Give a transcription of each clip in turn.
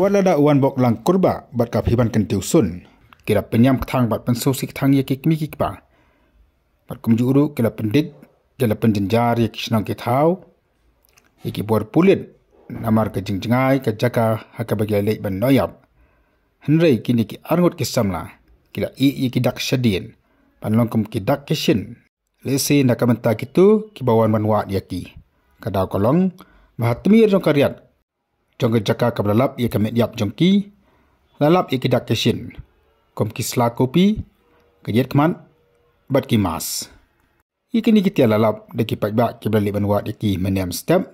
วัดระดับวันบอกหลังกรบะบัดกับพิบันกันเตียวสุนกระดับเป็นยำทางบัดเป็นโซสิกทางยากิกมิกิกปะบัดกุมจุรุกระดับเป็นดิดกระดับเป็นจินจารยากิชนังกิท้าวยากิบวรปุลิดนามารกจิงจงไงกจักกะฮักกะบกยาเล็กบันน้อยับฮันเรย์กินยากิอารงุดกิสัมละกระดับอียากิดักชดีนบันลองกุมกิดักกิชินเลสีนักกัมมันตากิตุกิบวันบันวาดยากิกระดาวกลองมหัตมีร์จงการยัด jong ge jaka ka lalap ye ka medyap jong ki lalap ye ki dak kishin kom ki kopi ke yet kman bat ki mas ye ki ni ki tia lalap de ki pak ba ki bla liban wa de ki menem step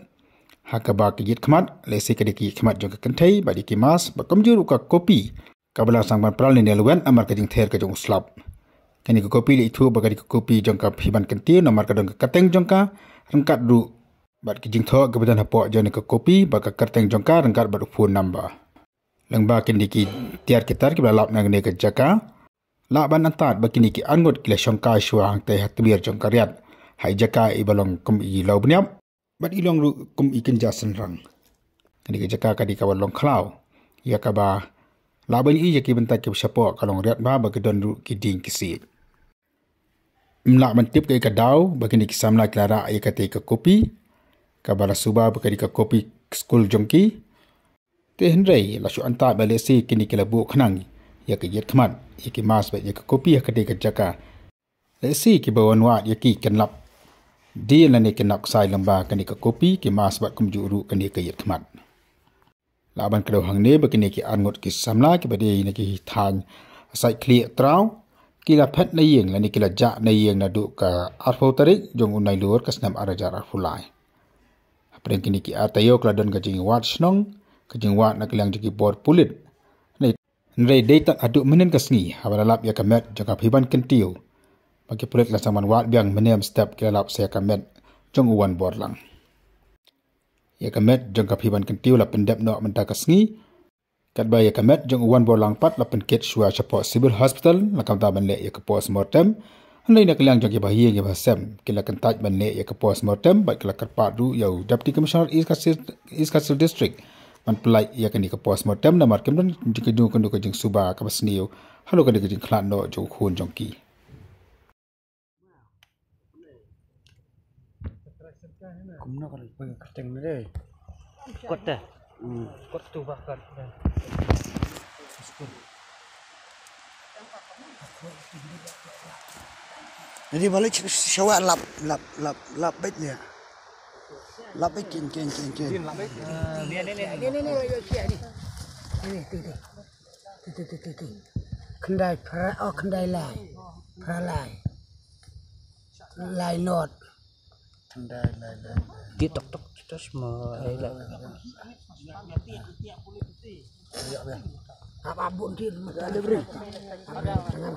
ha ka ba ki kman le se ke de ki kman jong kentai ba de ki mas ba kom juru ka kopi ka bla sang ban pral ni ne amar ka jing ther ka jong slap ke ka kopi le itu ba ka kopi jong ka hiban kentiu na mar ka dong ka kateng jong rengkat du Bat kijing thok kebetan hapok jauh ni ke kopi baka kerteng jongka rengkat bat ufun nambah. Lengba kini ki tiar kitar kibla lap nang ni ke jaka. Lak ban antat bakini ki anggut kila syongka syuah hang teh hatmir jongka riat. Hai jaka ibalong kum i lau benyap. Bat ilong ru kum i kenja senrang. Kini ke jaka kadi kawan long kelau. Ia kaba lak ban i jaki bentak kib syapok kalong riat ba baka don ru kiding kisit. Mula mentip ke ikat daw, bagi ni kisah mlak kelarak ia kata ikat kopi, kabara suba pekari ka kopi school jongki te hendrai la shu anta bale si kini kila bu khanang ya ke yet khman ya ke mas ba ya ke kopi ya ke ka jaka le si ki ba wan wa ya ki kan lap di la ne ke nak sai lamba kani ka kopi ke mas ba kum ju ru kani ke yet khman la ban kedo hang ne ba kini ki an ngot ki samla ki ba de ni ki thang sai clear traw kila phat na yeng la ni kila ja na yeng na du ka arfo tarik jong unai lur kasnam arajar arfulai Pering kini ki atayo kladon ka jing wat snong, ka jing wat na kilang jiki bor pulit. Nere deitak aduk menin kesni sengi, habalalap ya ka met jangka piban kentiyo. Bagi pulit la saman wat biang menem step kilalap saya ka jang uwan bor lang. Ya ka met jangka piban kentiyo la pendep noak mentah ka Kat bayi kemet jang uwan bor langpat lapan kit shua sepok sibil hospital nak kamta menlek ya kepo semortem. Hôm nay là cái lần cho cái bài hiên cái bài xem cái là cần tách bản lệ cái bộ sưu tầm bài cái là cái bài du yêu Deputy Commissioner East Castle District bản play cái cái cái bộ sưu tầm là mặt kiếm đến cái cái du cái du cái suba cái bài sưu hello cái cái cái khăn nọ cho khuôn trong kỳ cũng nó còn bằng cái tiếng này đây cốt đây cốt tu bạc cốt đây Jadi balik syawak lap lap lap lap bait dia. Lap bait kin kin kin kin. Din lap bait. Ni ni ni ni ni yo siap ni. Ni tu tu. Tu tu tu tu Kendai pra oh kendai lai. Pra lai. Lai not. Kendai lai lai. Dia tok tok kita semua lai lai. Ya Kapabon din, mag-delivery. Amin,